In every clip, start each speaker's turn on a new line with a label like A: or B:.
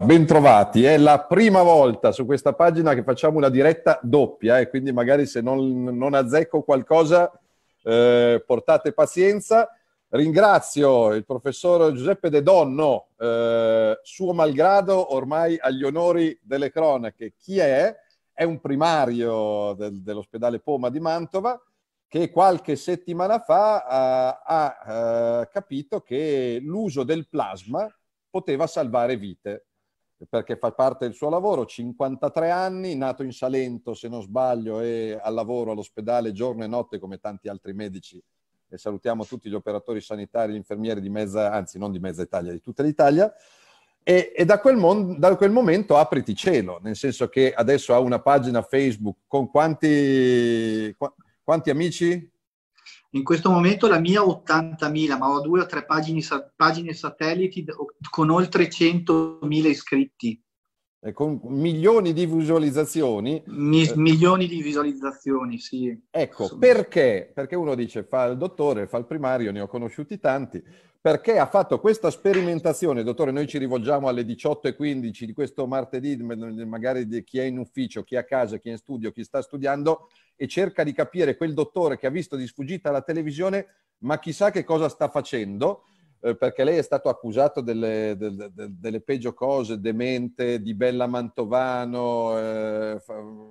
A: Bentrovati, è la prima volta su questa pagina che facciamo una diretta doppia e eh, quindi magari se non, non azzecco qualcosa eh, portate pazienza. Ringrazio il professor Giuseppe De Donno, eh, suo malgrado ormai agli onori delle cronache. Chi è? È un primario del, dell'ospedale Poma di Mantova che qualche settimana fa eh, ha, ha eh, capito che l'uso del plasma poteva salvare vite perché fa parte del suo lavoro, 53 anni, nato in Salento se non sbaglio e al lavoro all'ospedale giorno e notte come tanti altri medici e salutiamo tutti gli operatori sanitari, gli infermieri di mezza, anzi non di mezza Italia, di tutta l'Italia. E, e da, quel mon- da, quel momento apriti cielo, nel senso che adesso ha una pagina Facebook con quanti, qu- quanti amici? In questo momento la mia 80.000,
B: ma ho due o tre pagine, pagine satelliti con oltre 100.000
A: iscritti. E con milioni di visualizzazioni. Mi, eh, milioni di visualizzazioni, sì. Ecco, perché? Perché uno dice fa il dottore, fa il primario, ne ho conosciuti tanti perché ha fatto questa sperimentazione, dottore, noi ci rivolgiamo alle 18.15 di questo martedì, magari di chi è in ufficio, chi è a casa, chi è in studio, chi sta studiando, e cerca di capire quel dottore che ha visto di sfuggita la televisione, ma chissà che cosa sta facendo, eh, perché lei è stato accusato delle, delle, delle, peggio cose, demente, di Bella Mantovano, eh,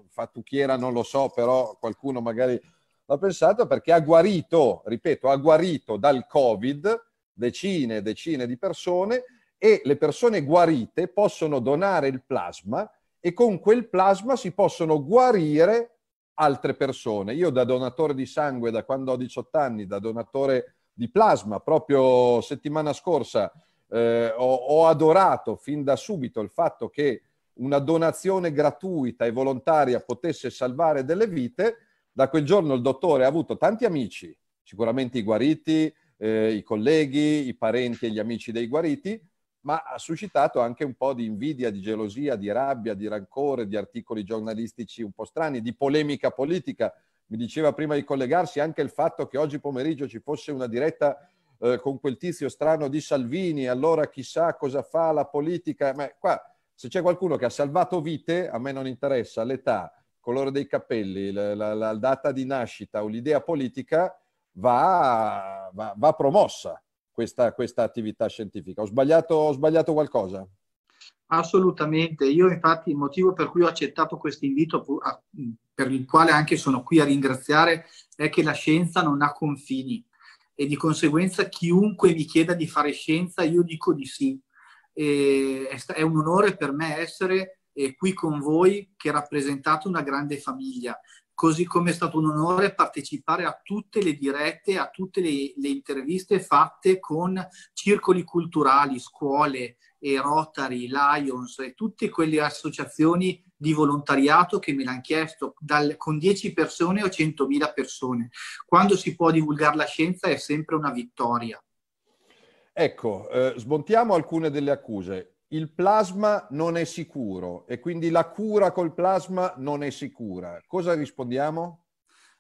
A: fattucchiera, non lo so, però qualcuno magari l'ha pensato, perché ha guarito, ripeto, ha guarito dal Covid decine e decine di persone e le persone guarite possono donare il plasma e con quel plasma si possono guarire altre persone. Io da donatore di sangue da quando ho 18 anni, da donatore di plasma, proprio settimana scorsa eh, ho, ho, adorato fin da subito il fatto che una donazione gratuita e volontaria potesse salvare delle vite. Da quel giorno il dottore ha avuto tanti amici, sicuramente i guariti, eh, i colleghi, i parenti e gli amici dei guariti, ma ha suscitato anche un po' di invidia, di gelosia, di rabbia, di rancore, di articoli giornalistici un po' strani, di polemica politica. Mi diceva prima di collegarsi anche il fatto che oggi pomeriggio ci fosse una diretta eh, con quel tizio strano di Salvini, allora chissà cosa fa la politica. Ma qua, se c'è qualcuno che ha salvato vite, a me non interessa l'età, il colore dei capelli, la, la, la data di nascita o l'idea politica, va, va, va promossa questa, questa, attività scientifica. Ho sbagliato, ho sbagliato qualcosa?
B: Assolutamente, io infatti il motivo per cui ho accettato questo invito, per il quale anche sono qui a ringraziare, è che la scienza non ha confini e di conseguenza chiunque mi chieda di fare scienza io dico di sì. E è un onore per me essere eh, qui con voi che rappresentate una grande famiglia così come è stato un onore partecipare a tutte le dirette, a tutte le, le interviste fatte con circoli culturali, scuole, e Rotary, Lions e tutte quelle associazioni di volontariato che me l'hanno chiesto, dal, con 10 persone o 100.000 persone. Quando si può divulgare la scienza è sempre una vittoria.
A: Ecco, eh, smontiamo alcune delle accuse il plasma non è sicuro e quindi la cura col plasma non è sicura. Cosa rispondiamo?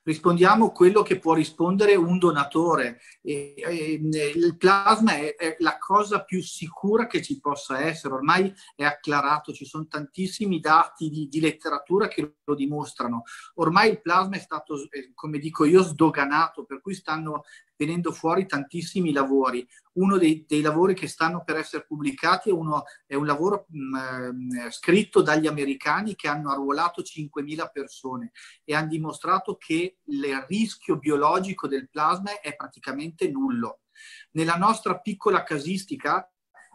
A: rispondiamo quello che può rispondere un donatore. E, e,
B: il plasma è, è, la cosa più sicura che ci possa essere, ormai è acclarato, ci sono tantissimi dati di, di, letteratura che lo dimostrano. Ormai il plasma è stato, eh, come dico io, sdoganato, per cui stanno venendo fuori tantissimi lavori. Uno dei, dei lavori che stanno per essere pubblicati è, uno, è un lavoro mh, mm, eh, scritto dagli americani che hanno arruolato 5.000 persone e hanno dimostrato che il rischio biologico del plasma è praticamente nullo. Nella nostra piccola casistica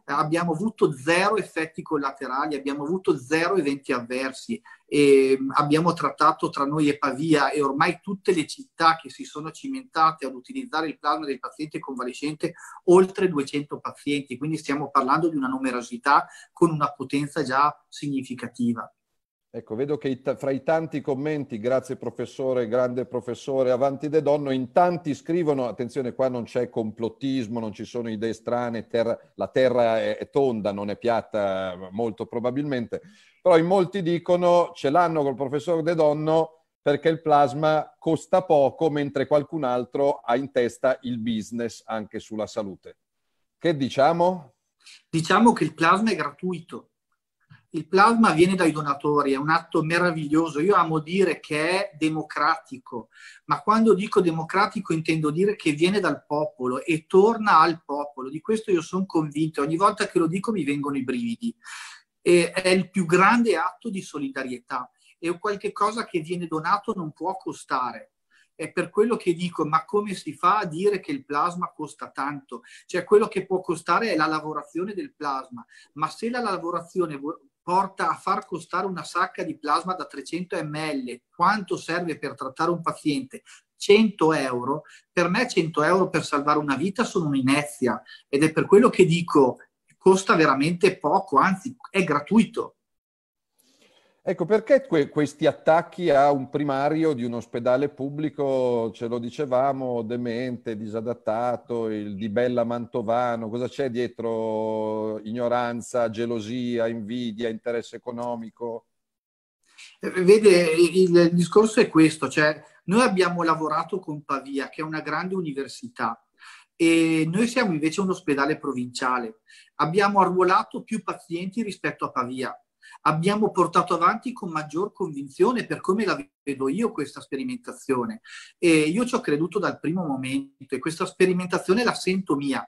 B: abbiamo avuto zero effetti collaterali, abbiamo avuto zero eventi avversi, e mm, abbiamo trattato tra noi e Pavia e ormai tutte le città che si sono cimentate ad utilizzare il plasma del paziente convalescente oltre 200 pazienti, quindi stiamo parlando di una numerosità con una potenza
A: già significativa. Ecco, vedo che fra i tanti commenti, grazie professore, grande professore, avanti de donno, in tanti scrivono, attenzione qua non c'è complottismo, non ci sono idee strane, terra, la terra è, è, tonda, non è piatta molto probabilmente, però in molti dicono ce l'hanno col professor de donno perché il plasma costa poco mentre qualcun altro ha in testa il business anche sulla salute. Che diciamo? Diciamo che il plasma è gratuito
B: il plasma viene dai donatori, è un atto meraviglioso. Io amo dire che è democratico, ma quando dico democratico intendo dire che viene dal popolo e torna al popolo. Di questo io sono convinto. Ogni volta che lo dico mi vengono i brividi. E è il più grande atto di solidarietà. E qualche cosa che viene donato non può costare. È per quello che dico, ma come si fa a dire che il plasma costa tanto? Cioè quello che può costare è la lavorazione del plasma, ma se la lavorazione porta a far costare una sacca di plasma da 300 ml, quanto serve per trattare un paziente, 100 euro, per me 100 euro per salvare una vita sono un'inezia ed è per quello che dico costa veramente poco, anzi è gratuito.
A: Ecco perché que- questi attacchi a un primario di un ospedale pubblico, ce lo dicevamo, demente, disadattato, il di Bella Mantovano, cosa c'è dietro ignoranza, gelosia, invidia, interesse economico?
B: Eh, vede, il discorso è questo, cioè noi abbiamo lavorato con Pavia, che è una grande università, e noi siamo invece un ospedale provinciale. Abbiamo arruolato più pazienti rispetto a Pavia abbiamo portato avanti con maggior convinzione per come la vedo io questa sperimentazione. E io ci ho creduto dal primo momento e questa sperimentazione la sento mia.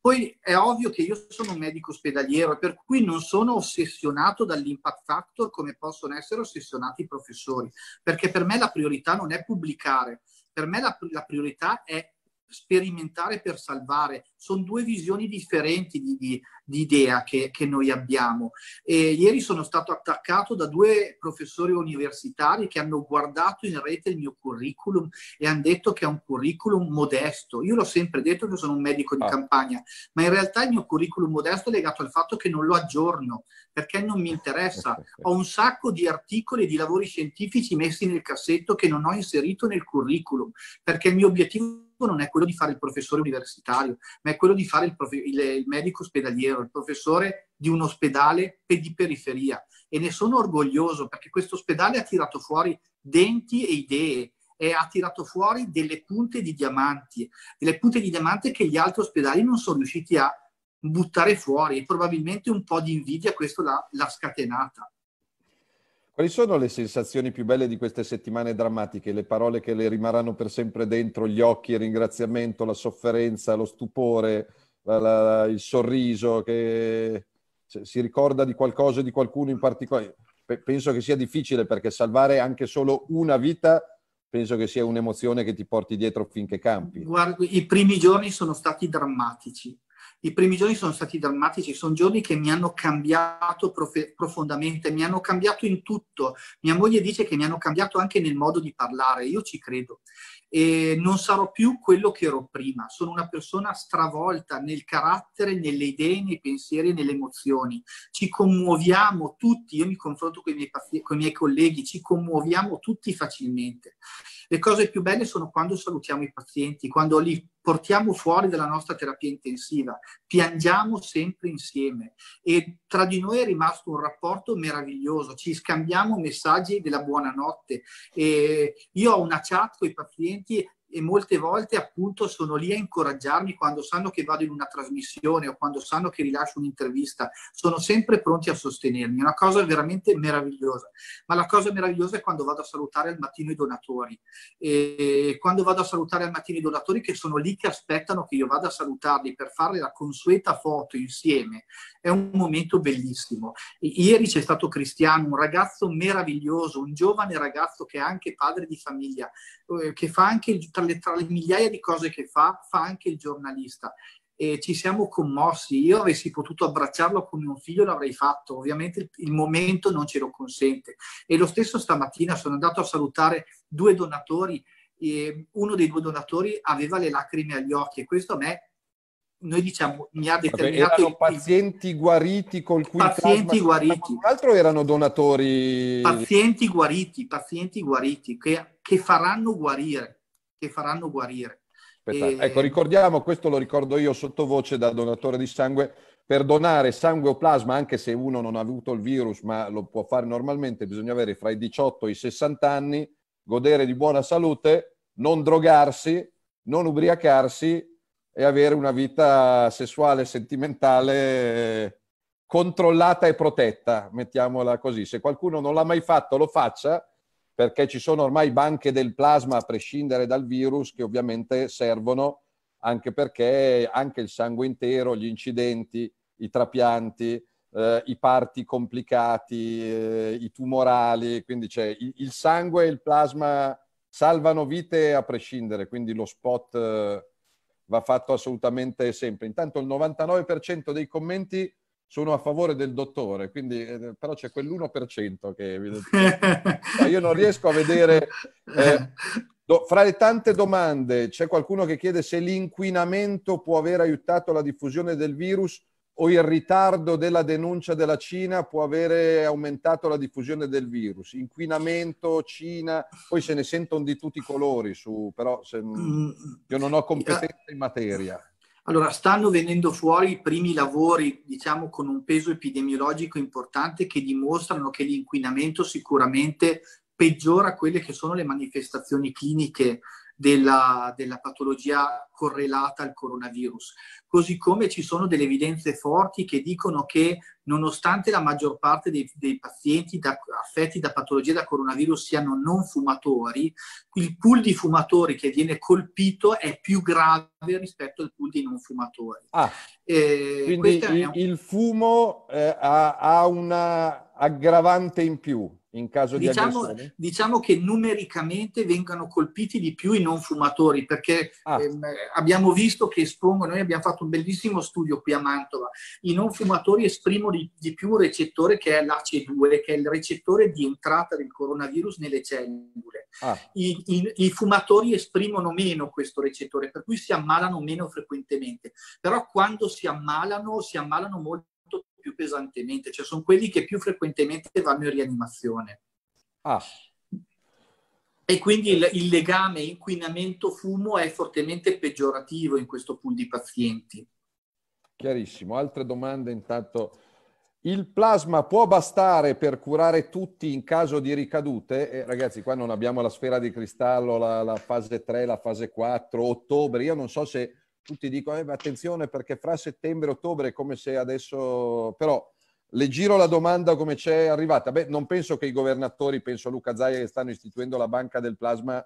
B: Poi è ovvio che io sono un medico ospedaliero, per cui non sono ossessionato dall'impact factor come possono essere ossessionati i professori, perché per me la priorità non è pubblicare, per me la, la priorità è sperimentare per salvare. Sono due visioni differenti di, di, di idea che, che, noi abbiamo. E ieri sono stato attaccato da due professori universitari che hanno guardato in rete il mio curriculum e hanno detto che è un curriculum modesto. Io l'ho sempre detto che sono un medico di ah. campagna, ma in realtà il mio curriculum modesto è legato al fatto che non lo aggiorno perché non mi interessa. Ho un sacco di articoli e di lavori scientifici messi nel cassetto che non ho inserito nel curriculum, perché il mio obiettivo non è quello di fare il professore universitario, ma è quello di fare il, profe- il, il medico ospedaliero, il professore di un ospedale di periferia. E ne sono orgoglioso perché questo ospedale ha tirato fuori denti e idee e ha tirato fuori delle punte di diamanti, delle punte di diamante che gli altri ospedali non sono riusciti a buttare fuori e probabilmente un po' di invidia questo l'ha, l'ha scatenata.
A: Quali sono le sensazioni più belle di queste settimane drammatiche? Le parole che le rimarranno per sempre dentro, gli occhi, il ringraziamento, la sofferenza, lo stupore, la, la, il sorriso, che si ricorda di qualcosa, di qualcuno in particolare? penso che sia difficile perché salvare anche solo una vita penso che sia un'emozione che ti porti dietro finché campi.
B: Guarda, i primi giorni sono stati drammatici. I primi giorni sono stati drammatici, sono giorni che mi hanno cambiato prof- profondamente, mi hanno cambiato in tutto. Mia moglie dice che mi hanno cambiato anche nel modo di parlare, io ci credo. E non sarò più quello che ero prima, sono una persona stravolta nel carattere, nelle idee, nei pensieri, nelle emozioni. Ci commuoviamo tutti, io mi confronto con i miei, pazi- con i miei colleghi, ci commuoviamo tutti facilmente. Le cose più belle sono quando salutiamo i pazienti, quando li portiamo fuori dalla nostra terapia intensiva, piangiamo sempre insieme e tra di noi è rimasto un rapporto meraviglioso, ci scambiamo messaggi della buonanotte. E io ho una chat con i pazienti e molte volte appunto sono lì a incoraggiarmi quando sanno che vado in una trasmissione o quando sanno che rilascio un'intervista, sono sempre pronti a sostenermi, è una cosa veramente meravigliosa, ma la cosa meravigliosa è quando vado a salutare al mattino i donatori, e quando vado a salutare al mattino i donatori che sono lì che aspettano che io vada a salutarli per fare la consueta foto insieme, è un momento bellissimo. E ieri c'è stato Cristiano, un ragazzo meraviglioso, un giovane ragazzo che è anche padre di famiglia, eh, che fa anche il tra le, tra le migliaia di cose che fa, fa anche il giornalista e ci siamo commossi. Io avessi potuto abbracciarlo come un figlio, l'avrei fatto. Ovviamente il, il, momento non ce lo consente. E lo stesso stamattina sono andato a salutare due donatori. E uno dei due donatori aveva le lacrime agli occhi e questo a me, noi diciamo, mi ha determinato... Vabbè,
A: pazienti guariti col cui Pazienti guariti. L'altro erano donatori... Pazienti
B: guariti, pazienti guariti, che, che faranno guarire che faranno guarire.
A: E... Ecco, ricordiamo, questo lo ricordo io sottovoce da donatore di sangue, per donare sangue o plasma, anche se uno non ha avuto il virus ma lo può fare normalmente, bisogna avere fra i 18 e i 60 anni, godere di buona salute, non drogarsi, non ubriacarsi e avere una vita sessuale e sentimentale controllata e protetta, mettiamola così. Se qualcuno non l'ha mai fatto, lo faccia perché ci sono ormai banche del plasma a prescindere dal virus che ovviamente servono anche perché anche il sangue intero, gli incidenti, i trapianti, eh, i parti complicati, eh, i tumorali, quindi c'è il, il, sangue e il plasma salvano vite a prescindere, quindi lo spot eh, va fatto assolutamente sempre. Intanto il 99% dei commenti sono a favore del dottore, quindi, eh, però c'è quell'1% che evidentemente... Cioè, io non riesco a vedere... Eh, do, fra le tante domande c'è qualcuno che chiede se l'inquinamento può aver aiutato la diffusione del virus o il ritardo della denuncia della Cina può avere aumentato la diffusione del virus. Inquinamento, Cina, poi se ne sentono di tutti i colori, su, però se, mm. io non ho competenza in materia. Allora,
B: stanno venendo fuori i primi lavori, diciamo, con un peso epidemiologico importante che dimostrano che l'inquinamento sicuramente peggiora quelle che sono le manifestazioni cliniche della, della patologia correlata al coronavirus. Così come ci sono delle evidenze forti che dicono che nonostante la maggior parte dei, dei pazienti da, affetti da patologie da coronavirus siano non fumatori, il pool di fumatori che viene colpito è più grave rispetto al pool di non fumatori. Ah,
A: eh, quindi il, un... il fumo eh, ha, ha una aggravante in più in caso di diciamo, aggressione?
B: Diciamo che numericamente vengano colpiti di più i non fumatori, perché ah. ehm, abbiamo visto che espongono, noi abbiamo fatto un bellissimo studio qui a Mantova, i non fumatori esprimono di, di più un recettore che è l'AC2, che è il recettore di entrata del coronavirus nelle cellule. Ah. I, i, I fumatori esprimono meno questo recettore, per cui si ammalano meno frequentemente. Però quando si ammalano, si ammalano molto più pesantemente, cioè sono quelli che più frequentemente vanno in rianimazione. Ah. E quindi il, il legame inquinamento-fumo è fortemente peggiorativo in questo pool di pazienti.
A: Chiarissimo. Altre domande intanto. Il plasma può bastare per curare tutti in caso di ricadute? Eh, ragazzi, qua non abbiamo la sfera di cristallo, la, la, fase 3, la fase 4, ottobre. Io non so se tutti dicono eh, attenzione perché fra settembre e ottobre è come se adesso... però le giro la domanda come c'è arrivata. Beh, non penso che i governatori, penso Luca Zaia che stanno istituendo la banca del plasma,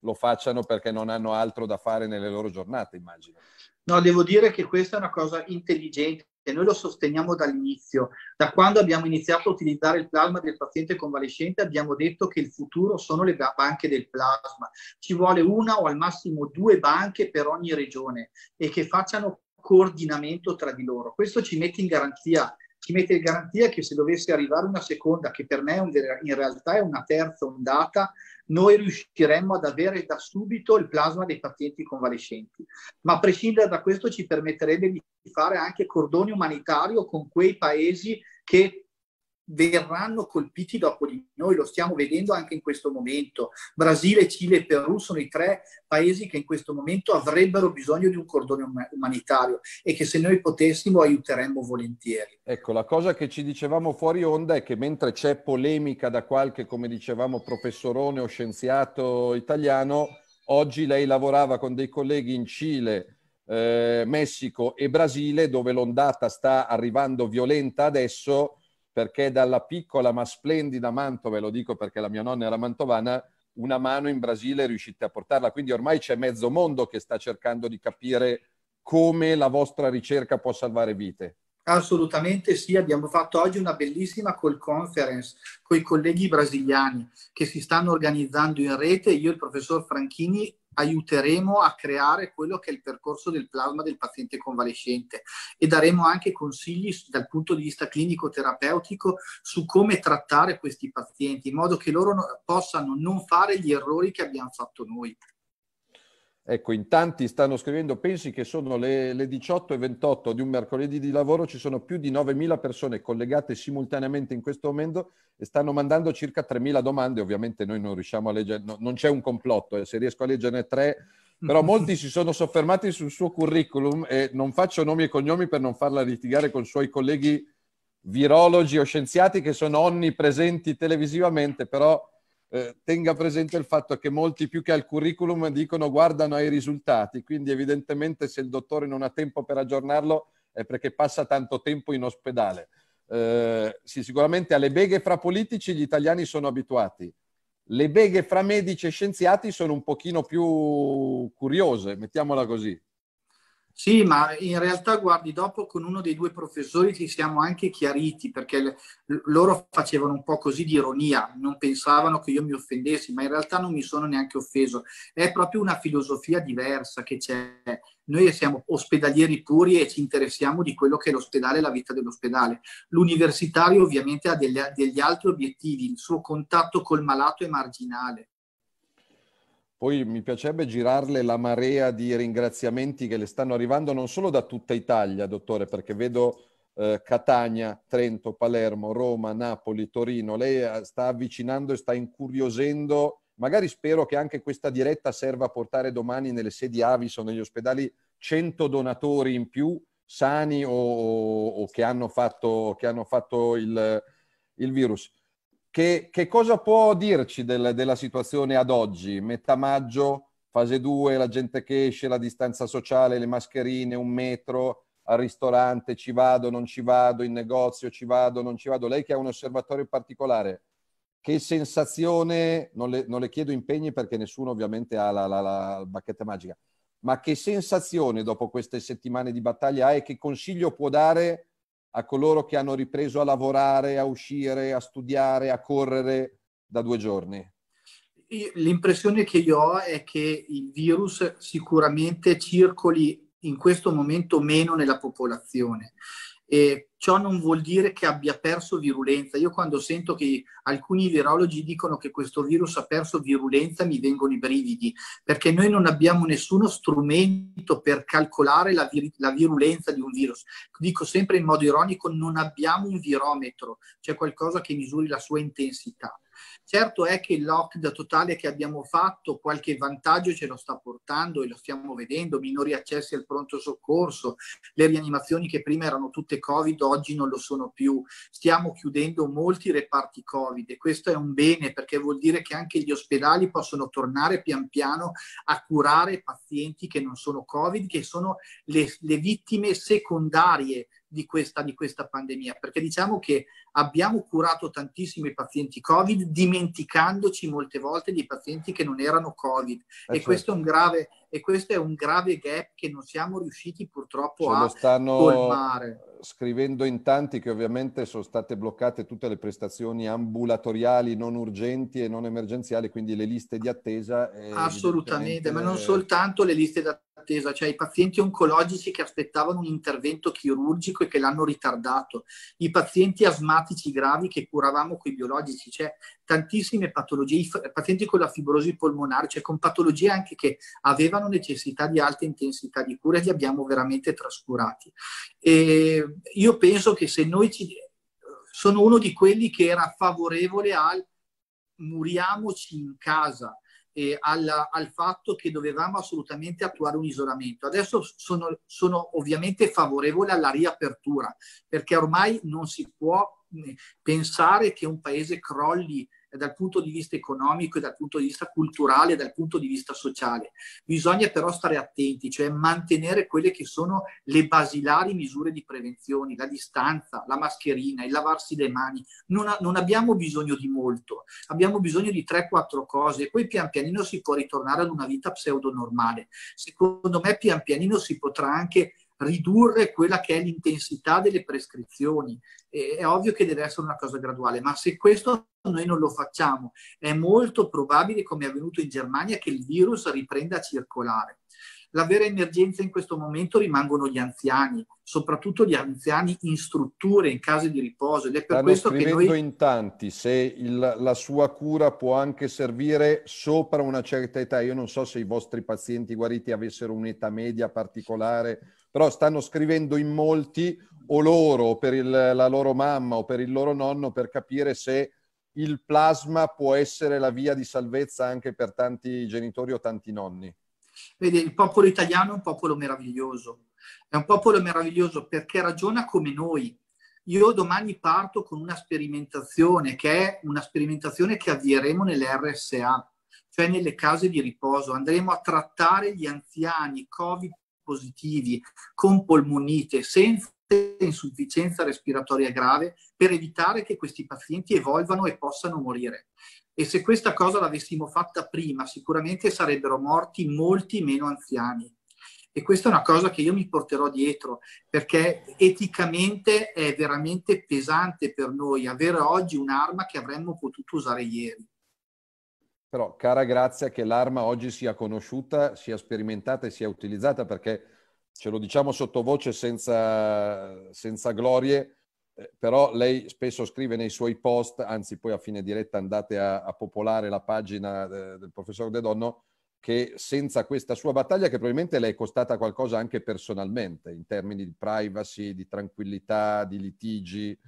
A: lo facciano perché non hanno altro da fare nelle loro giornate, immagino. No, devo dire
B: che questa è una cosa intelligente perché noi lo sosteniamo dall'inizio. Da quando abbiamo iniziato a utilizzare il plasma del paziente convalescente abbiamo detto che il futuro sono le banche del plasma. Ci vuole una o al massimo due banche per ogni regione e che facciano coordinamento tra di loro. Questo ci mette in garanzia ci mette in garanzia che se dovesse arrivare una seconda, che per me in realtà è una terza ondata, noi riusciremmo ad avere da subito il plasma dei pazienti convalescenti. Ma a prescindere da questo ci permetterebbe di fare anche cordone umanitario con quei paesi che verranno colpiti dopo di noi, lo stiamo vedendo anche in questo momento. Brasile, Cile e Perù sono i tre paesi che in questo momento avrebbero bisogno di un cordone um- umanitario e che se noi potessimo aiuteremmo volentieri.
A: Ecco, la cosa che ci dicevamo fuori onda è che mentre c'è polemica da qualche, come dicevamo, professorone o scienziato italiano, oggi lei lavorava con dei colleghi in Cile, eh, Messico e Brasile, dove l'ondata sta arrivando violenta adesso perché dalla piccola ma splendida Mantova, e lo dico perché la mia nonna era mantovana, una mano in Brasile riuscite a portarla. Quindi ormai c'è mezzo mondo che sta cercando di capire come la vostra ricerca può salvare vite.
B: Assolutamente sì, abbiamo fatto oggi una bellissima call conference con i colleghi brasiliani che si stanno organizzando in rete. Io e il professor Franchini aiuteremo a creare quello che è il percorso del plasma del paziente convalescente e daremo anche consigli dal punto di vista clinico-terapeutico su come trattare questi pazienti in modo che loro possano non fare gli errori che abbiamo fatto noi.
A: Ecco, in tanti stanno scrivendo, pensi che sono le, le 18 e 28 di un mercoledì di lavoro, ci sono più di 9.000 persone collegate simultaneamente in questo momento e stanno mandando circa 3.000 domande, ovviamente noi non riusciamo a leggere, no, non c'è un complotto, eh, se riesco a leggerne tre, però molti si sono soffermati sul suo curriculum e non faccio nomi e cognomi per non farla litigare con i suoi colleghi virologi o scienziati che sono onnipresenti televisivamente, però eh, tenga presente il fatto che molti più che al curriculum dicono guardano ai risultati, quindi evidentemente se il dottore non ha tempo per aggiornarlo è perché passa tanto tempo in ospedale. Eh, sì, sicuramente alle beghe fra politici gli italiani sono abituati, le beghe fra medici e scienziati sono un pochino più curiose, mettiamola così. Sì, ma in
B: realtà guardi, dopo con uno dei due professori
A: ci siamo anche chiariti perché
B: loro facevano un po' così di ironia, non pensavano che io mi offendessi, ma in realtà non mi sono neanche offeso. È proprio una filosofia diversa che c'è. Noi siamo ospedalieri puri e ci interessiamo di quello che è l'ospedale e la vita dell'ospedale. L'universitario ovviamente ha degli, degli altri obiettivi, il suo contatto col malato è marginale
A: poi mi piacerebbe girarle la marea di ringraziamenti che le stanno arrivando non solo da tutta Italia, dottore, perché vedo eh, Catania, Trento, Palermo, Roma, Napoli, Torino. Lei eh, sta avvicinando e sta incuriosendo. Magari spero che anche questa diretta serva a portare domani nelle sedi Avis o negli ospedali 100 donatori in più, sani o, o che hanno fatto, che hanno fatto il, il virus. Che, che cosa può dirci del, della situazione ad oggi, metà maggio, fase 2, la gente che esce, la distanza sociale, le mascherine, un metro, al ristorante, ci vado, non ci vado, in negozio, ci vado, non ci vado. Lei che ha un osservatorio particolare, che sensazione, non le, non le chiedo impegni perché nessuno ovviamente ha la, la, la bacchetta magica, ma che sensazione dopo queste settimane di battaglia ha e che consiglio può dare a coloro che hanno ripreso a lavorare, a uscire, a studiare, a correre da due giorni?
B: L'impressione che io ho è che il virus sicuramente circoli in questo momento meno nella popolazione. E ciò non vuol dire che abbia perso virulenza. Io quando sento che alcuni virologi dicono che questo virus ha perso virulenza mi vengono i brividi, perché noi non abbiamo nessuno strumento per calcolare la, vir- la virulenza di un virus. Dico sempre in modo ironico, non abbiamo un virometro, c'è cioè qualcosa che misuri la sua intensità. Certo è che il lockdown totale che abbiamo fatto qualche vantaggio ce lo sta portando e lo stiamo vedendo, minori accessi al pronto soccorso, le rianimazioni che prima erano tutte Covid, oggi non lo sono più. Stiamo chiudendo molti reparti Covid e questo è un bene perché vuol dire che anche gli ospedali possono tornare pian piano a curare pazienti che non sono Covid, che sono le, le vittime secondarie di questa, di questa pandemia, perché diciamo che abbiamo curato tantissimo i pazienti Covid dimenticandoci molte volte dei pazienti che non erano Covid eh e, certo. questo grave, e, questo è un grave, gap che non siamo riusciti purtroppo Ce a lo stanno colmare.
A: Scrivendo in tanti che ovviamente sono state bloccate tutte le prestazioni ambulatoriali non urgenti e non emergenziali, quindi le liste di attesa. Eh, Assolutamente, ma non
B: soltanto le liste d'attesa
A: attesa, cioè i pazienti oncologici che aspettavano
B: un intervento chirurgico e che l'hanno ritardato, i pazienti asmatici gravi che curavamo con i biologici, cioè tantissime patologie, i pazienti con la fibrosi polmonare, cioè con patologie anche che avevano necessità di alta intensità di cura e li abbiamo veramente trascurati. E io penso che se noi ci... sono uno di quelli che era favorevole al muriamoci in casa, eh, al, al, fatto che dovevamo assolutamente attuare un isolamento. Adesso sono, sono ovviamente favorevole alla riapertura, perché ormai non si può eh, pensare che un paese crolli dal punto di vista economico, dal punto di vista culturale, e dal punto di vista sociale. Bisogna però stare attenti, cioè mantenere quelle che sono le basilari misure di prevenzione, la distanza, la mascherina, il lavarsi le mani. Non, non abbiamo bisogno di molto, abbiamo bisogno di 3-4 cose e poi pian pianino si può ritornare ad una vita pseudo normale. Secondo me pian pianino si potrà anche ridurre quella che è l'intensità delle prescrizioni. E è ovvio che deve essere una cosa graduale, ma se questo noi non lo facciamo, è molto probabile, come è avvenuto in Germania, che il virus riprenda a circolare. La vera emergenza in questo momento rimangono gli anziani, soprattutto gli anziani in strutture, in case di riposo. Ed è per Stanno questo che noi... in
A: tanti se il, la sua cura può anche servire sopra una certa età. Io non so se i vostri pazienti guariti avessero un'età media particolare però stanno scrivendo in molti o loro per il, la loro mamma o per il loro nonno per capire se il plasma può essere la via di salvezza anche per tanti genitori o tanti nonni.
B: Vedi, il popolo italiano è un popolo meraviglioso, è un popolo meraviglioso perché ragiona come noi. Io domani parto con una sperimentazione che è una sperimentazione che avvieremo nell'RSA, cioè nelle case di riposo. Andremo a trattare gli anziani Covid positivi con polmonite senza insufficienza respiratoria grave per evitare che questi pazienti evolvano e possano morire. E se questa cosa l'avessimo fatta prima, sicuramente sarebbero morti molti meno anziani. E questa è una cosa che io mi porterò dietro, perché eticamente è veramente pesante per noi avere oggi un'arma che avremmo potuto usare ieri.
A: Però cara grazia che l'arma oggi sia conosciuta, sia sperimentata e sia utilizzata perché ce lo diciamo sottovoce senza, senza glorie, eh, però lei spesso scrive nei suoi post, anzi poi a fine diretta andate a, a popolare la pagina de, eh, del professor De Donno, che senza questa sua battaglia, che probabilmente le è costata qualcosa anche personalmente, in termini di privacy, di tranquillità, di litigi,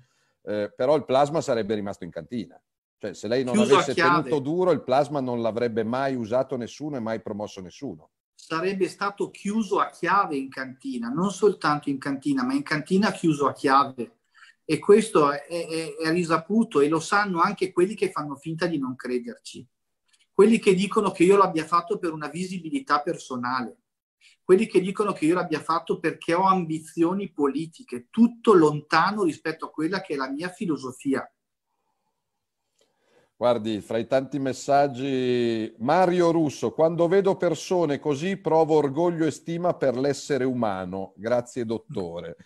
A: eh, però il plasma sarebbe rimasto in cantina. Cioè, se lei non Chiuso avesse tenuto duro, il plasma non l'avrebbe mai usato nessuno e mai promosso nessuno
B: sarebbe stato chiuso a chiave in cantina, non soltanto in cantina, ma in cantina chiuso a chiave. E questo è, è, è, risaputo e lo sanno anche quelli che fanno finta di non crederci, quelli che dicono che io l'abbia fatto per una visibilità personale, quelli che dicono che io l'abbia fatto perché ho ambizioni politiche, tutto lontano rispetto a quella che è la mia filosofia.
A: Guardi, fra i tanti messaggi, Mario Russo, quando vedo persone così provo orgoglio e stima per l'essere umano. Grazie dottore.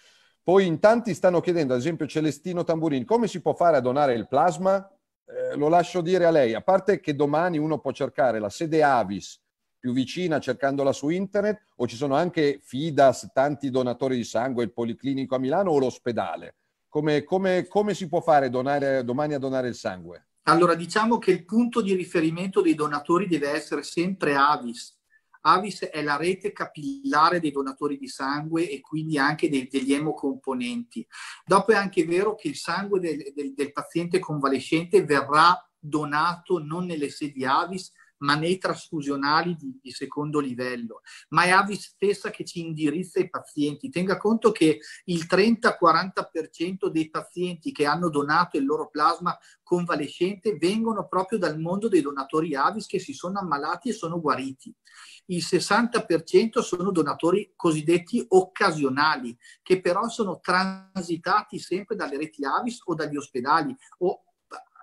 A: Poi in tanti stanno chiedendo, ad esempio Celestino Tamburini, come si può fare a donare il plasma? Eh, lo lascio dire a lei, a parte che domani uno può cercare la sede Avis più vicina cercandola su internet o ci sono anche Fidas, tanti donatori di sangue, il Policlinico a Milano o l'ospedale. Come, come, come si può fare donare, domani a donare il sangue? Allora diciamo che il punto di riferimento dei donatori deve essere sempre
B: Avis. Avis è la rete capillare dei donatori di sangue e quindi anche dei, degli emocomponenti. Dopo è anche vero che il sangue del, del, del paziente convalescente verrà donato non nelle sedi Avis, ma nei trasfusionali di, di secondo livello, ma è AVI stessa che ci indirizza i pazienti. Tenga conto che il 30-40% dei pazienti che hanno donato il loro plasma convalescente vengono proprio dal mondo dei donatori Avis che si sono ammalati e sono guariti. Il 60% sono donatori cosiddetti occasionali, che però sono transitati sempre dalle reti Avis o dagli ospedali o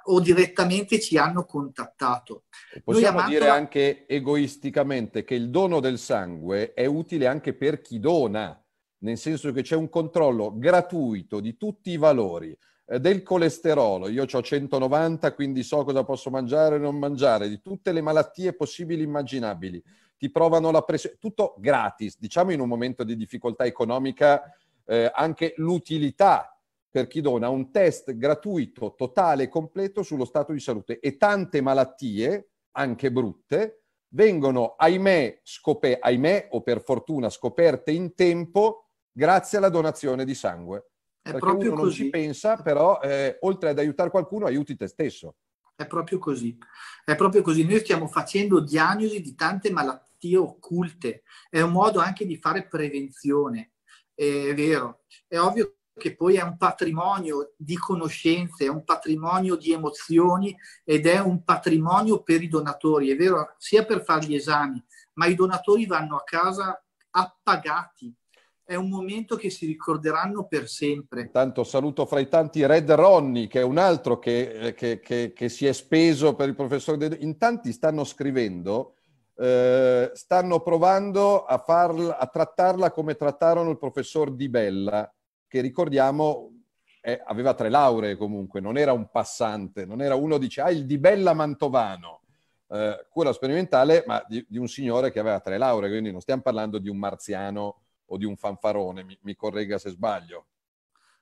B: o direttamente ci hanno contattato. E possiamo Amantola... dire
A: anche egoisticamente che il dono del sangue è utile anche per chi dona, nel senso che c'è un controllo gratuito di tutti i valori eh, del colesterolo, io ho 190 quindi so cosa posso mangiare e non mangiare, di tutte le malattie possibili e immaginabili, ti provano la pressione, tutto gratis, diciamo in un momento di difficoltà economica eh, anche l'utilità per chi dona un test gratuito, totale e completo sullo stato di salute e tante malattie, anche brutte, vengono, ahimè, scoperte, ahimè o per fortuna scoperte in tempo grazie alla donazione di sangue. È Perché uno non ci pensa, però eh, oltre ad aiutare qualcuno, aiuti te stesso. È proprio così. È proprio così. Noi stiamo facendo diagnosi di
B: tante malattie occulte. È un modo anche di fare prevenzione. È vero. È ovvio che poi è un patrimonio di conoscenze, è un patrimonio di emozioni ed è un patrimonio per i donatori, è vero, sia per fare gli esami, ma i donatori vanno a casa appagati.
A: È un momento che si ricorderanno per sempre. Tanto saluto fra i tanti Red Ronnie, che è un altro che, eh, che, che, che si è speso per il professor De... In tanti stanno scrivendo, eh, stanno provando a, farla, a trattarla come trattarono il professor Di Bella che ricordiamo eh, aveva tre lauree comunque, non era un passante, non era uno dice, ah, il di Bella Mantovano, eh, cura sperimentale, ma di, di, un signore che aveva tre lauree, quindi non stiamo parlando di un marziano o di un fanfarone, mi, mi corregga se sbaglio.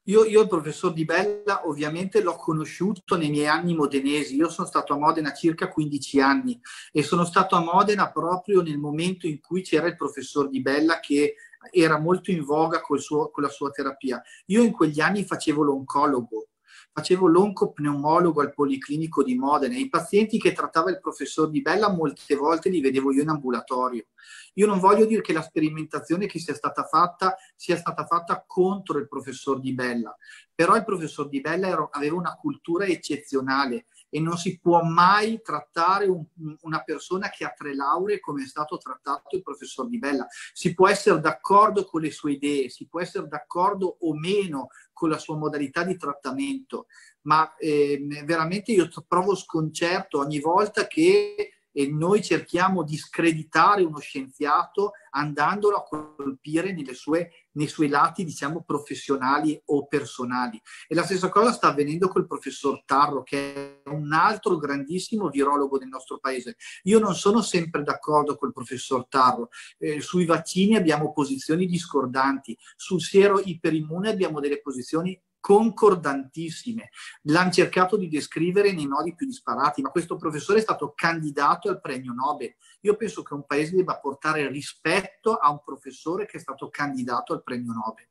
B: Io, io, il professor Di Bella ovviamente l'ho conosciuto nei miei anni modenesi, io sono stato a Modena circa 15 anni e sono stato a Modena proprio nel momento in cui c'era il professor Di Bella che era molto in voga suo, con la sua terapia. Io in quegli anni facevo l'oncologo, facevo l'oncopneumologo al Policlinico di Modena e i pazienti che trattava il professor Di Bella molte volte li vedevo io in ambulatorio. Io non voglio dire che la sperimentazione che sia stata fatta sia stata fatta contro il professor Di Bella, però il professor Di Bella era, aveva una cultura eccezionale e non si può mai trattare un, una persona che ha tre lauree come è stato trattato il professor Di Bella. Si può essere d'accordo con le sue idee, si può essere d'accordo o meno con la sua modalità di trattamento, ma eh, veramente io provo sconcerto ogni volta che e noi cerchiamo di screditare uno scienziato andandolo a colpire sue, nei suoi lati, diciamo, professionali o personali. E la stessa cosa sta avvenendo col professor Tarro, che è un altro grandissimo virologo del nostro paese. Io non sono sempre d'accordo col professor Tarro. Eh, sui vaccini abbiamo posizioni discordanti, sul siero iperimmune abbiamo delle posizioni concordantissime. L'hanno cercato di descrivere nei modi più disparati, ma questo professore è stato candidato al premio Nobel. Io penso che un paese debba portare rispetto a un professore che è stato candidato al premio Nobel.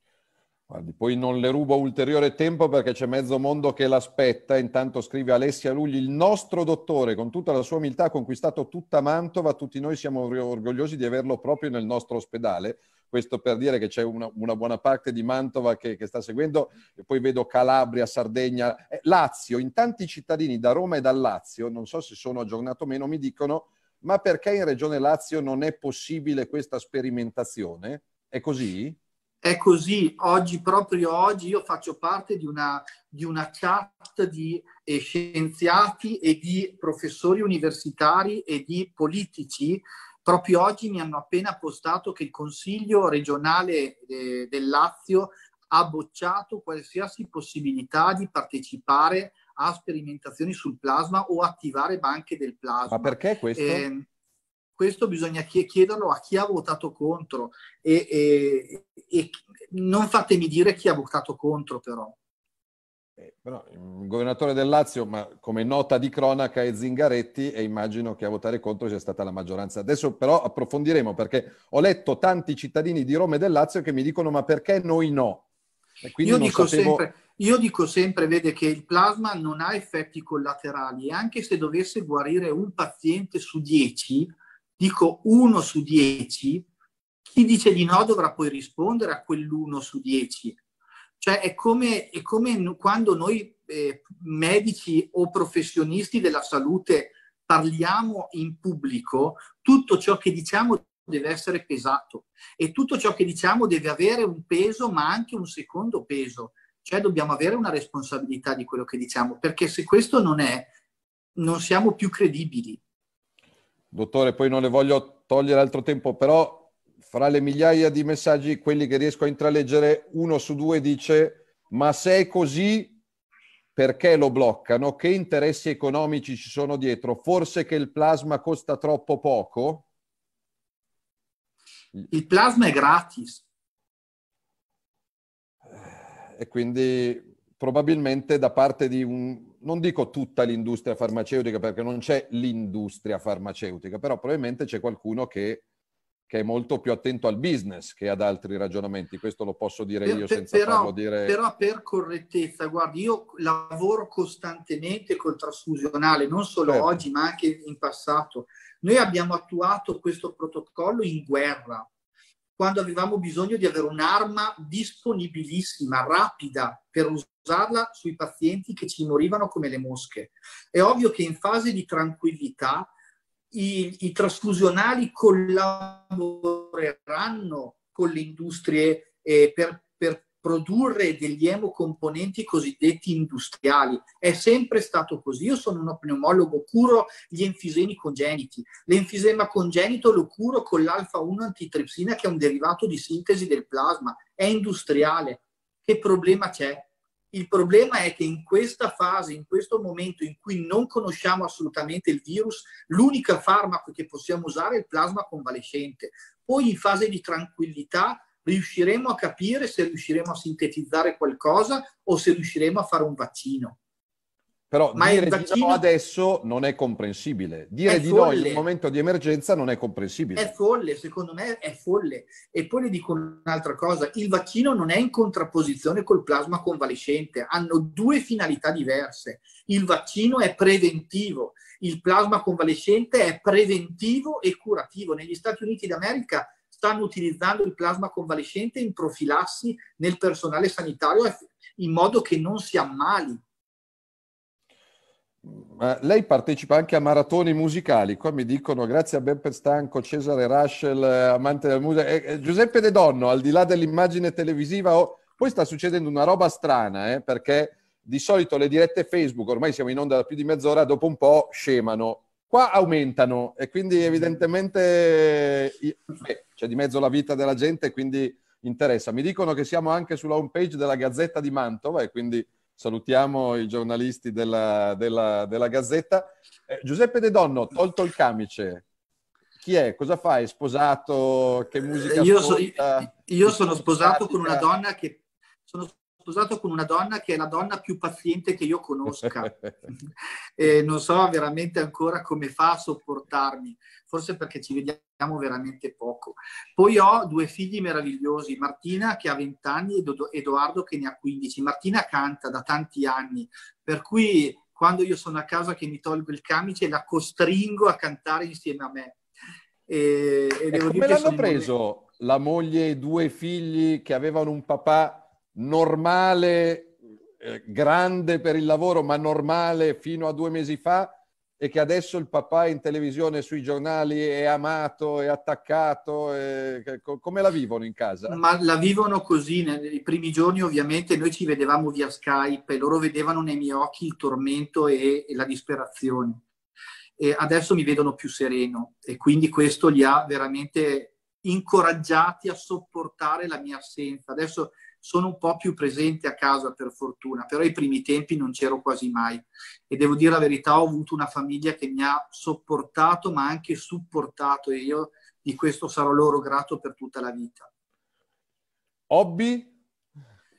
A: Guardi, poi non le rubo ulteriore tempo perché c'è mezzo mondo che l'aspetta. Intanto scrive Alessia Lugli, il nostro dottore, con tutta la sua umiltà, ha conquistato tutta Mantova. Tutti noi siamo orgogliosi di averlo proprio nel nostro ospedale questo per dire che c'è una, una buona parte di Mantova che, che, sta seguendo, e poi vedo Calabria, Sardegna, eh, Lazio. In tanti cittadini da Roma e dal Lazio, non so se sono aggiornato o meno, mi dicono ma perché in Regione Lazio non è possibile questa sperimentazione? È così? È così,
B: oggi, proprio oggi, io faccio parte di una, di una chat di eh, scienziati e di professori universitari e di politici Proprio oggi mi hanno appena postato che il Consiglio regionale eh, del Lazio ha bocciato qualsiasi possibilità di partecipare a sperimentazioni sul plasma o attivare banche del plasma. Ma perché questo? Eh, questo bisogna chiederlo a chi ha votato contro e, e, e non fatemi dire chi ha votato contro però
A: eh, però il governatore del Lazio, ma come nota di cronaca, è Zingaretti e immagino che a votare contro sia stata la maggioranza. Adesso però approfondiremo perché ho letto tanti cittadini di Roma e del Lazio che mi dicono ma perché noi no? Io dico, sapevo... sempre, io dico sempre, vede che il
B: plasma non ha effetti collaterali e anche se dovesse guarire un paziente su dieci, dico uno su dieci, chi dice di no dovrà poi rispondere a quell'uno su dieci cioè è come, è come quando noi eh, medici o professionisti della salute parliamo in pubblico, tutto ciò che diciamo deve essere pesato e tutto ciò che diciamo deve avere un peso ma anche un secondo peso, cioè dobbiamo avere una responsabilità di quello che diciamo perché se questo non è non siamo più credibili.
A: Dottore, poi non le voglio togliere altro tempo, però fra le migliaia di messaggi, quelli che riesco a intraleggere, uno su due dice ma se è così perché lo bloccano? Che interessi economici ci sono dietro? Forse che il plasma costa troppo poco? Il plasma è gratis. Eh, e quindi probabilmente da parte di un, non dico tutta l'industria farmaceutica perché non c'è l'industria farmaceutica, però probabilmente c'è qualcuno che che è molto più attento al business che ad altri ragionamenti, questo lo posso dire per, io senza però, farlo dire... Però
B: per correttezza, guardi, io lavoro costantemente col trasfusionale, non solo certo. oggi ma anche in passato. Noi abbiamo attuato questo protocollo in guerra, quando avevamo bisogno di avere un'arma disponibilissima, rapida, per usarla sui pazienti che ci morivano come le mosche. È ovvio che in fase di tranquillità i, i trasfusionali collaboreranno con le industrie eh, per, per produrre degli emocomponenti cosiddetti industriali. È sempre stato così. Io sono uno pneumologo, curo gli enfisemi congeniti. L'enfisema congenito lo curo con l'alfa-1 antitripsina che è un derivato di sintesi del plasma. È industriale. Che problema c'è? Il problema è che in questa fase, in questo momento in cui non conosciamo assolutamente il virus, l'unico farmaco che possiamo usare è il plasma convalescente. Poi in fase di tranquillità riusciremo a capire se riusciremo a sintetizzare qualcosa o se riusciremo a fare un vaccino.
A: Però Ma dire vaccino... di no adesso non è comprensibile. Dire è di folle. no in un momento di emergenza non è comprensibile. È
B: folle, secondo me è folle. E poi le dico un'altra cosa, il vaccino non è in contrapposizione col plasma convalescente, hanno due finalità diverse. Il vaccino è preventivo, il plasma convalescente è preventivo e curativo. Negli Stati Uniti d'America stanno utilizzando il plasma convalescente in profilassi nel personale sanitario in modo che non si ammali
A: ma lei partecipa anche a maratoni musicali. Qua mi dicono grazie a Beppe Stanco, Cesare Raschel, amante della musica. Eh, eh, Giuseppe De Donno, al di là dell'immagine televisiva, oh, poi sta succedendo una roba strana, eh, perché di solito le dirette Facebook, ormai siamo in onda da più di mezz'ora, dopo un po' scemano. Qua aumentano e quindi evidentemente beh, c'è di mezzo la vita della gente, quindi interessa. Mi dicono che siamo anche sulla homepage della Gazzetta di Mantova e quindi salutiamo i giornalisti della, della, della Gazzetta. Eh, Giuseppe De Donno, tolto il camice, chi è? Cosa fai? Sposato? Che musica io, so, io, io sono sposato con una donna
B: che sono sposato con una donna che è la donna più paziente che io conosca e non so veramente ancora come fa a sopportarmi, forse perché ci vediamo veramente poco. Poi ho due figli meravigliosi, Martina che ha 20 anni e Edoardo che ne ha 15. Martina canta da tanti anni, per cui quando io sono a casa che mi tolgo il camice la costringo a cantare insieme a me.
A: E, e, e ecco, come l'hanno preso la moglie e due figli che avevano un papà normale, eh, grande per il lavoro, ma normale fino a due mesi fa, e che adesso il papà in televisione sui giornali è amato, è attaccato, è... come la vivono in casa? Ma
B: la vivono così, nei primi giorni ovviamente noi ci vedevamo via Skype e loro vedevano nei miei occhi il tormento e la disperazione. E adesso mi vedono più sereno e quindi questo li ha veramente incoraggiati a sopportare la mia assenza. Adesso sono un po' più presente a casa per fortuna, però i primi tempi non c'ero quasi mai e devo dire la verità, ho avuto una famiglia che mi ha sopportato ma anche supportato e io di questo sarò loro grato per tutta la vita. Hobby?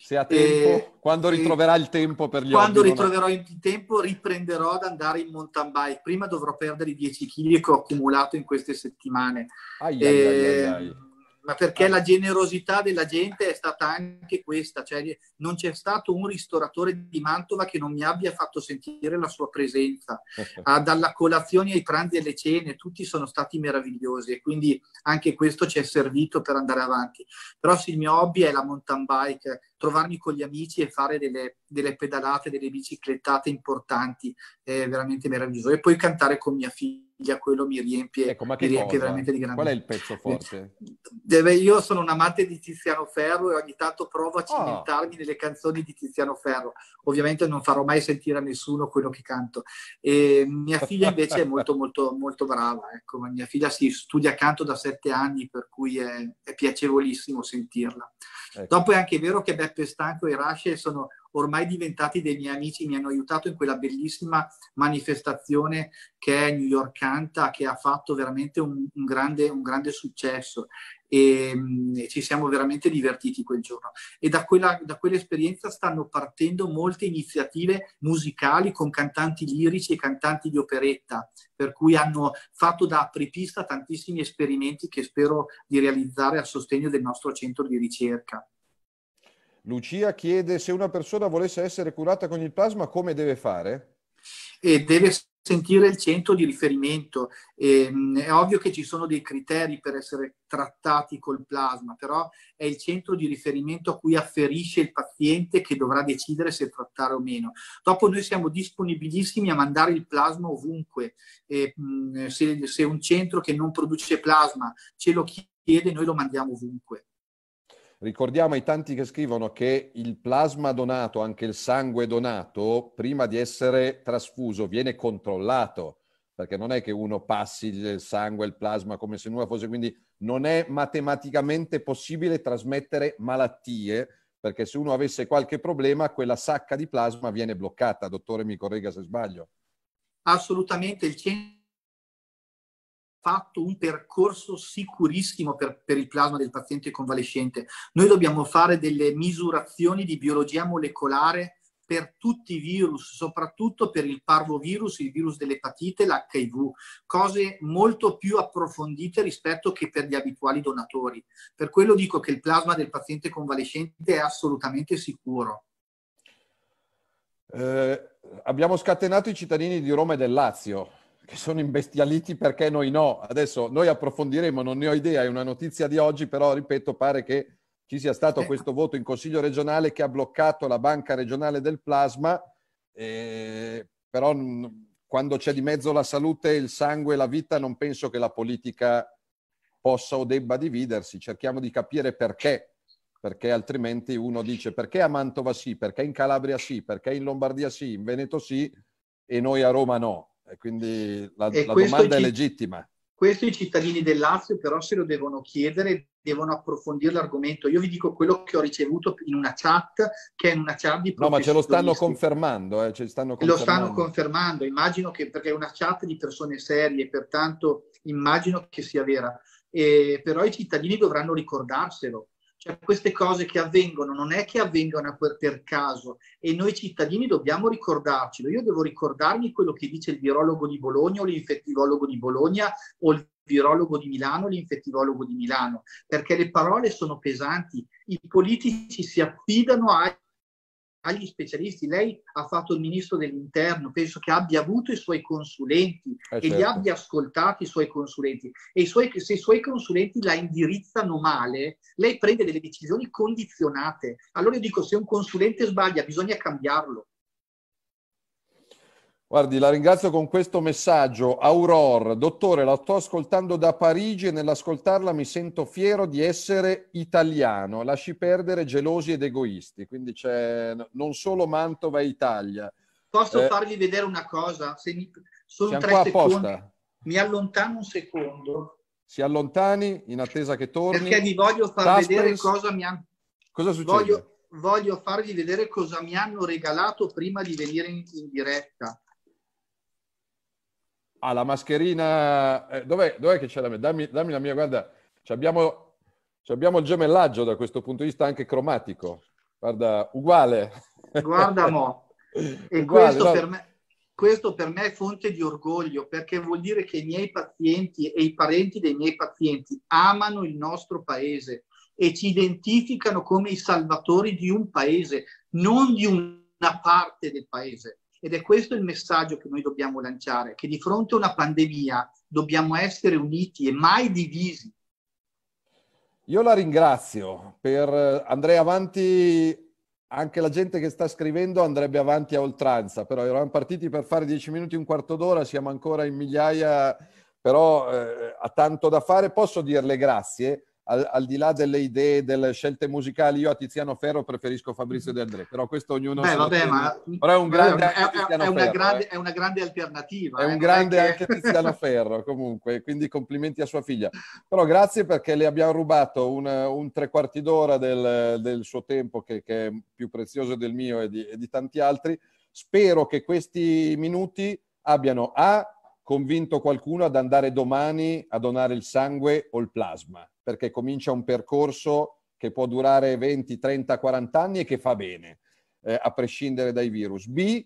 A: Se ha tempo, e, eh, quando ritroverà il tempo per gli Quando hobby, ritroverò
B: il tempo riprenderò ad andare in mountain bike. Prima dovrò perdere i 10 kg che ho accumulato in queste settimane. Ai, ai, ai, eh, ma perché ah. la generosità della gente è stata anche questa, cioè non c'è stato un ristoratore di Mantova che non mi abbia fatto sentire la sua presenza, ah, dalla colazione ai pranzi e alle cene, tutti sono stati meravigliosi e quindi anche questo ci è servito per andare avanti. Però se il mio hobby è la mountain bike, trovarmi con gli amici e fare delle, delle pedalate, delle biciclettate importanti, è veramente meraviglioso. E poi cantare con mia figlia, quello mi riempie, ecco, mi riempie veramente di grande. Qual è il pezzo eh, forte? Deve, eh, io sono un amante di Tiziano Ferro e ogni tanto provo a ah. cimentarmi oh. nelle canzoni di Tiziano Ferro. Ovviamente non farò mai sentire a nessuno quello che canto. E mia figlia invece è molto, molto, molto brava. Ecco. Mia figlia si studia canto da sette anni, per cui è, è piacevolissimo sentirla. Ecco. Dopo è anche vero che Beppe Beppe Stanco e Rasce sono ormai diventati dei miei amici, mi hanno aiutato in quella bellissima manifestazione che è New York Canta, che ha fatto veramente un, un, grande, un grande, successo e, ehm, e, ci siamo veramente divertiti quel giorno. E da, quella, da, quell'esperienza stanno partendo molte iniziative musicali con cantanti lirici e cantanti di operetta, per cui hanno fatto da apripista tantissimi esperimenti che spero di realizzare a sostegno del nostro centro di ricerca.
A: Lucia chiede se una persona volesse essere curata con il plasma, come deve fare? E deve sentire il centro di riferimento. E, ehm, è ovvio che ci sono dei criteri
B: per essere trattati col plasma, però è il centro di riferimento a cui afferisce il paziente che dovrà decidere se trattare o meno. Dopo noi siamo disponibilissimi a mandare il plasma ovunque. E, ehm, se, se un centro che non produce plasma
A: ce lo chiede, noi lo mandiamo ovunque. Ricordiamo ai tanti che scrivono che il plasma donato, anche il sangue donato, prima di essere trasfuso viene controllato, perché non è che uno passi il sangue, il plasma come se nulla fosse, quindi non è matematicamente possibile trasmettere malattie, perché se uno avesse qualche problema quella sacca di plasma viene bloccata. Dottore, mi corregga se sbaglio. Assolutamente, il centro fatto un percorso
B: sicurissimo per, per, il plasma del paziente convalescente. Noi dobbiamo fare delle misurazioni di biologia molecolare per tutti i virus, soprattutto per il parvovirus, il virus dell'epatite, l'HIV, cose molto più approfondite rispetto che per gli abituali donatori. Per quello dico che il plasma del paziente convalescente è assolutamente
A: sicuro. Eh, abbiamo scatenato i cittadini di Roma e del Lazio che sono imbestialiti perché noi no. Adesso noi approfondiremo, non ne ho idea, è una notizia di oggi, però ripeto, pare che ci sia stato questo voto in Consiglio regionale che ha bloccato la banca regionale del plasma, eh, però mm, quando c'è di mezzo la salute, il sangue e la vita, non penso che la politica possa o debba dividersi. Cerchiamo di capire perché, perché altrimenti uno dice perché a Mantova sì, perché in Calabria sì, perché in Lombardia sì, in Veneto sì e noi a Roma no. E quindi la, e la domanda è legittima. Questo i cittadini del Lazio
B: però se lo devono chiedere, devono approfondire l'argomento. Io vi dico quello che ho ricevuto in una chat, che è una chat di No, ma ce lo stanno confermando, eh, ce stanno confermando. Lo stanno confermando, immagino che, perché è una chat di persone serie, pertanto immagino che sia vera. Eh, però i cittadini dovranno ricordarselo, cioè queste cose che avvengono non è che avvengano per, per caso e noi cittadini dobbiamo ricordarcelo. Io devo ricordarmi quello che dice il virologo di Bologna o l'infettivologo di Bologna o il virologo di Milano, o l'infettivologo di Milano, perché le parole sono pesanti. I politici si affidano a agli specialisti. Lei ha fatto il ministro dell'interno, penso che abbia avuto i suoi consulenti eh e certo. li abbia ascoltati i suoi consulenti. E i suoi, se i suoi consulenti la indirizzano male, lei prende delle decisioni condizionate. Allora io dico, se un consulente sbaglia, bisogna cambiarlo.
A: Guardi, la ringrazio con questo messaggio. Auror, dottore, la sto ascoltando da Parigi e nell'ascoltarla mi sento fiero di essere italiano. Lasci perdere gelosi ed egoisti. Quindi c'è non solo Mantova e Italia. Posso eh, farvi
B: vedere una cosa? Se mi... Sono siamo qua secondi.
A: Mi allontano
B: un secondo.
A: Si allontani in attesa che torni. Perché vi voglio far Taspers. vedere cosa mi hanno... Cosa succede? Voglio,
B: voglio farvi vedere cosa mi hanno regalato prima di venire in, in diretta.
A: Ah, la mascherina... Eh, dov'è, dov'è, che c'è la mia? Dammi, dammi la mia, guarda. Abbiamo, abbiamo il gemellaggio da questo punto di vista anche cromatico. Guarda, uguale. Guarda mo. E uguale, questo, no? per me, questo
B: per me è fonte di orgoglio perché vuol dire che i miei pazienti e i parenti dei miei pazienti amano il nostro paese e ci identificano come i salvatori di un paese, non di una parte del paese. Ed è questo il messaggio che noi dobbiamo lanciare, che di fronte a una pandemia dobbiamo essere uniti e mai divisi.
A: Io la ringrazio per eh, andrei avanti anche la gente che sta scrivendo andrebbe avanti a oltranza, però eravamo partiti per fare dieci minuti, un quarto d'ora, siamo ancora in migliaia, però eh, ha tanto da fare. Posso dirle grazie al, al, di là delle idee, delle scelte musicali, io a Tiziano Ferro preferisco Fabrizio De André, però questo ognuno... Beh, vabbè, ma... Però è un grande... È, è, è, una, Ferro, grande, eh. è una grande alternativa. È eh, un grande anche Tiziano Ferro, comunque, quindi complimenti a sua figlia. Però grazie perché le abbiamo rubato un, un tre quarti d'ora del, del suo tempo, che, che, è più prezioso del mio e di, e di tanti altri. Spero che questi minuti abbiano A convinto qualcuno ad andare domani a donare il sangue o il plasma perché comincia un percorso che può durare 20, 30, 40 anni e che fa bene, eh, a prescindere dai virus. B,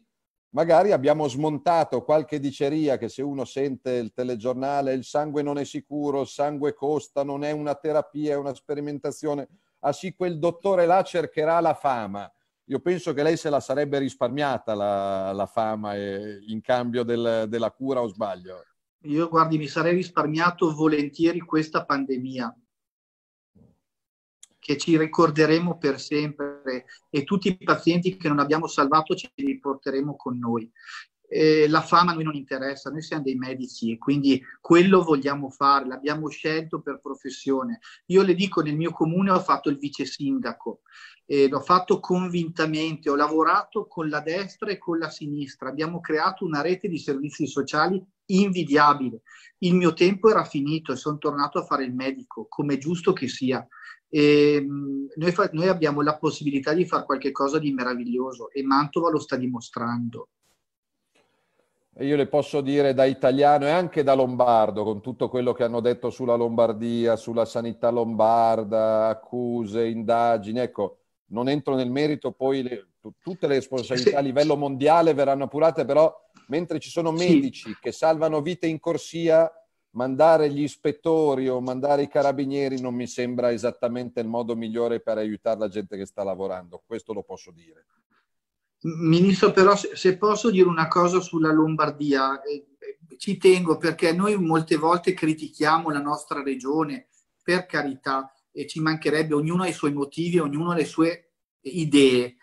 A: magari abbiamo smontato qualche diceria che se uno sente il telegiornale il sangue non è sicuro, il sangue costa, non è una terapia, è una sperimentazione. Ah sì, quel dottore là cercherà la fama. Io penso che lei se la sarebbe risparmiata la, la fama eh, in cambio del, della cura o sbaglio.
B: Io guardi, mi sarei risparmiato volentieri questa pandemia che ci ricorderemo per sempre e tutti i pazienti che non abbiamo salvato ci li porteremo con noi. Eh, la fama a noi non interessa, noi siamo dei medici e quindi quello vogliamo fare, l'abbiamo scelto per professione. Io le dico, nel mio comune ho fatto il vice sindaco, eh, l'ho fatto convintamente, ho lavorato con la destra e con la sinistra, abbiamo creato una rete di servizi sociali invidiabile. Il mio tempo era finito e sono tornato a fare il medico, come è giusto che sia. E, ehm, noi, fa- noi abbiamo la possibilità di fare qualcosa di meraviglioso e Mantova lo sta dimostrando.
A: Io le posso dire da italiano e anche da lombardo, con tutto quello che hanno detto sulla Lombardia, sulla sanità lombarda, accuse, indagini. Ecco, non entro nel merito, poi le, tutte le responsabilità a livello mondiale verranno appurate, però mentre ci sono medici sì. che salvano vite in corsia, mandare gli ispettori o mandare i carabinieri non mi sembra esattamente il modo migliore per aiutare la gente che sta lavorando, questo lo posso dire.
B: Ministro, però se posso dire una cosa sulla Lombardia, eh, eh, ci tengo perché noi molte volte critichiamo la nostra regione, per carità, e ci mancherebbe, ognuno ha i suoi motivi, ognuno ha le sue idee.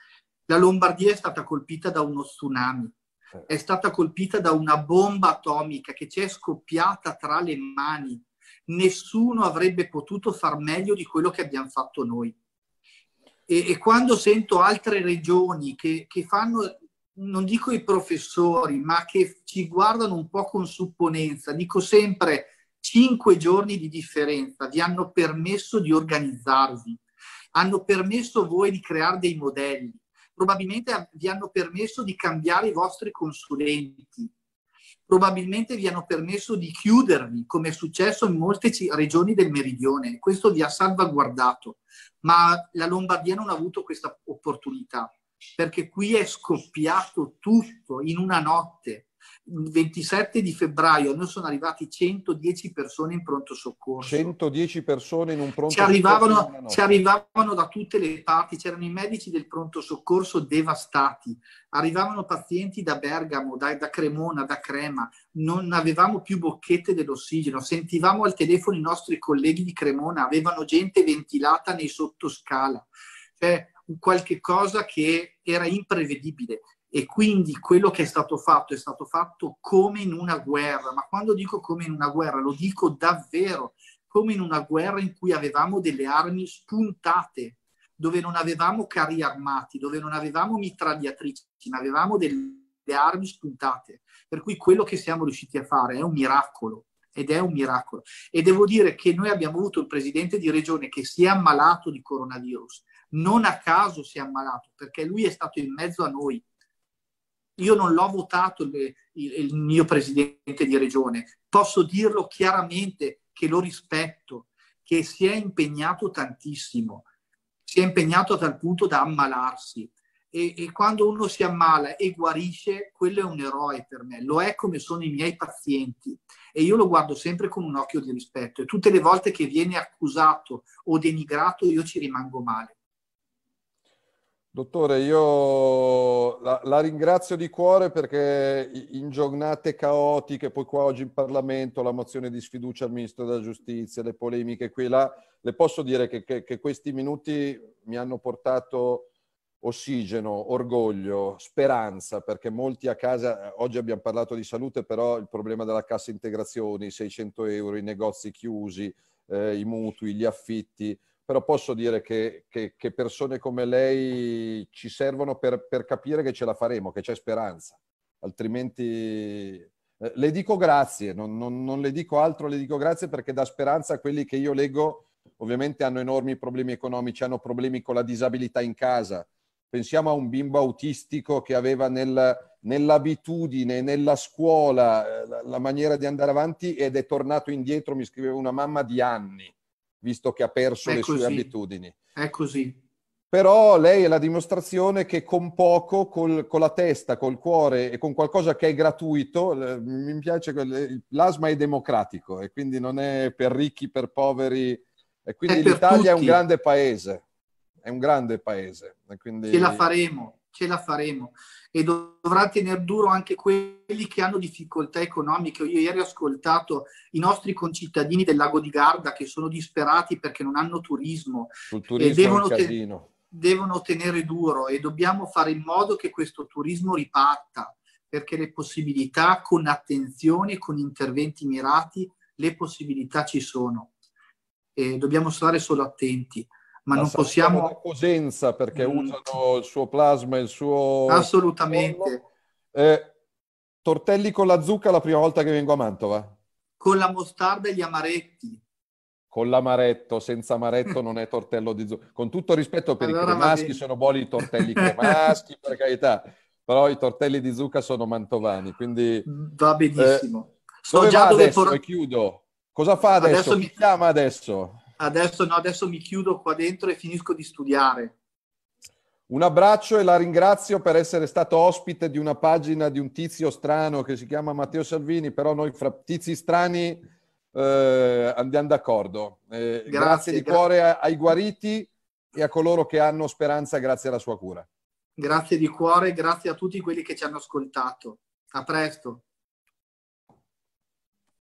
B: La Lombardia è stata colpita da uno tsunami è stata colpita da una bomba atomica che ci è scoppiata tra le mani. Nessuno avrebbe potuto far meglio di quello che abbiamo fatto noi. E, e quando sento altre regioni che, che, fanno, non dico i professori, ma che ci guardano un po' con supponenza, dico sempre cinque giorni di differenza vi hanno permesso di organizzarvi, hanno permesso voi di creare dei modelli, probabilmente vi hanno permesso di cambiare i vostri consulenti, probabilmente vi hanno permesso di chiudervi, come è successo in molte regioni del meridione. Questo vi ha salvaguardato, ma la Lombardia non ha avuto questa opportunità, perché qui è scoppiato tutto in una notte il 27 di febbraio noi sono arrivati 110 persone in pronto soccorso. 110
A: persone in un pronto ci soccorso. Ci
B: arrivavano da tutte le parti, c'erano i medici del pronto soccorso devastati, arrivavano pazienti da Bergamo, da, da Cremona, da Crema, non avevamo più bocchette dell'ossigeno, sentivamo al telefono i nostri colleghi di Cremona, avevano gente ventilata nei sottoscala. Cioè, qualche cosa che era imprevedibile e quindi quello che è stato fatto è stato fatto come in una guerra, ma quando dico come in una guerra lo dico davvero, come in una guerra in cui avevamo delle armi spuntate, dove non avevamo carri armati, dove non avevamo mitragliatrici, ma avevamo delle armi spuntate, per cui quello che siamo riusciti a fare è un miracolo. Ed è un miracolo. E devo dire che noi abbiamo avuto il presidente di regione che si è ammalato di coronavirus. Non a caso si è ammalato, perché lui è stato in mezzo a noi io non l'ho votato il, il, il mio presidente di regione, posso dirlo chiaramente che lo rispetto, che si è impegnato tantissimo, si è impegnato a tal punto da ammalarsi. E, e, quando uno si ammala e guarisce, quello è un eroe per me, lo è come sono i miei pazienti e io lo guardo sempre con un occhio di rispetto e tutte le volte che viene accusato o denigrato io ci rimango male.
A: Dottore, io la, la, ringrazio di cuore perché in giornate caotiche, poi qua oggi in Parlamento la mozione di sfiducia al Ministro della Giustizia, le polemiche qui e là, le posso dire che, che, che questi minuti mi hanno portato ossigeno, orgoglio, speranza, perché molti a casa, oggi abbiamo parlato di salute, però il problema della cassa integrazione, i 600 euro, i negozi chiusi, eh, i mutui, gli affitti, però posso dire che, che, che persone come lei ci servono per, per, capire che ce la faremo, che c'è speranza, altrimenti eh, le dico grazie, non, non, non le dico altro, le dico grazie perché dà speranza a quelli che io leggo, ovviamente hanno enormi problemi economici, hanno problemi con la disabilità in casa, pensiamo a un bimbo autistico che aveva nel, nell'abitudine, nella scuola, eh, la, la, maniera di andare avanti ed è tornato indietro, mi scriveva una mamma di anni visto che ha perso è le così. sue abitudini. È così. Però lei è la dimostrazione che con poco, col, con la testa, col cuore e con qualcosa che è gratuito, mi piace, l'asma è democratico e quindi non è per ricchi, per poveri. E quindi l'Italia è un grande paese, è un grande paese. E quindi... Ce la faremo
B: ce la faremo e dovrà tenere duro anche quelli che hanno difficoltà economiche. Io ieri ho ascoltato i nostri concittadini del lago di Garda che sono disperati perché non hanno turismo, e devono, te- devono tenere duro e dobbiamo fare in modo che questo turismo riparta perché le possibilità con attenzione, con interventi mirati, le possibilità ci sono
A: e dobbiamo stare solo attenti ma non possiamo... La Cosenza perché mm. usano il suo plasma, il suo... Assolutamente. Eh, tortelli con la zucca la prima volta che vengo a Mantova. Con la mostarda e gli amaretti. Con l'amaretto, senza amaretto non è tortello di zucca. Con tutto rispetto per allora i cremaschi, sono buoni i tortelli cremaschi, per carità. Però i tortelli di zucca sono mantovani, quindi... Va eh, benissimo. Eh, so dove già dove adesso? Por... E chiudo. Cosa fa adesso? adesso mi... chiama adesso?
B: adesso no, adesso mi chiudo qua dentro e finisco di studiare.
A: Un abbraccio e la ringrazio per essere stato ospite di una pagina di un tizio strano che si chiama Matteo Salvini, però noi fra tizi strani eh, andiamo d'accordo. Eh, grazie, grazie, di gra- cuore ai guariti e a coloro che hanno speranza grazie alla sua cura.
B: Grazie di cuore, grazie a tutti quelli che ci hanno ascoltato. A presto.